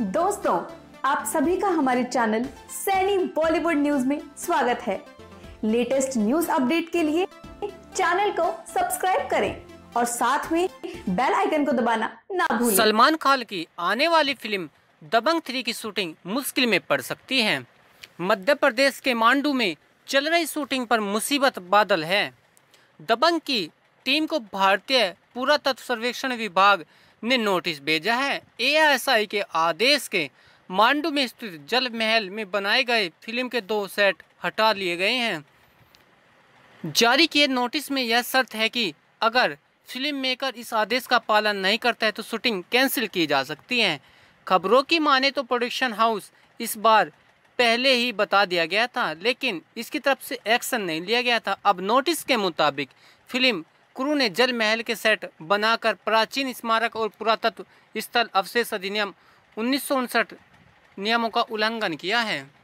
दोस्तों आप सभी का हमारे चैनल सैनी बॉलीवुड न्यूज में स्वागत है लेटेस्ट न्यूज अपडेट के लिए चैनल को सब्सक्राइब करें और साथ में बेल आइकन को दबाना ना भूलें। सलमान खान की आने वाली फिल्म दबंग थ्री की शूटिंग मुश्किल में पड़ सकती है मध्य प्रदेश के मांडू में चल रही शूटिंग पर मुसीबत बादल है दबंग की टीम को भारतीय पुरातत्व सर्वेक्षण विभाग ने नोटिस भेजा है एएसआई के आदेश के मांडू में स्थित जल महल में बनाए गए फिल्म के दो सेट हटा लिए गए हैं जारी किए नोटिस में यह शर्त है कि अगर फिल्म मेकर इस आदेश का पालन नहीं करता है तो शूटिंग कैंसिल की जा सकती है खबरों की माने तो प्रोडक्शन हाउस इस बार पहले ही बता दिया गया था लेकिन इसकी तरफ से एक्शन नहीं लिया गया था अब नोटिस के मुताबिक फिल्म क्रू ने जल महल के सेट बनाकर प्राचीन स्मारक और पुरातत्व स्थल अवशेष अधिनियम उन्नीस नियमों का उल्लंघन किया है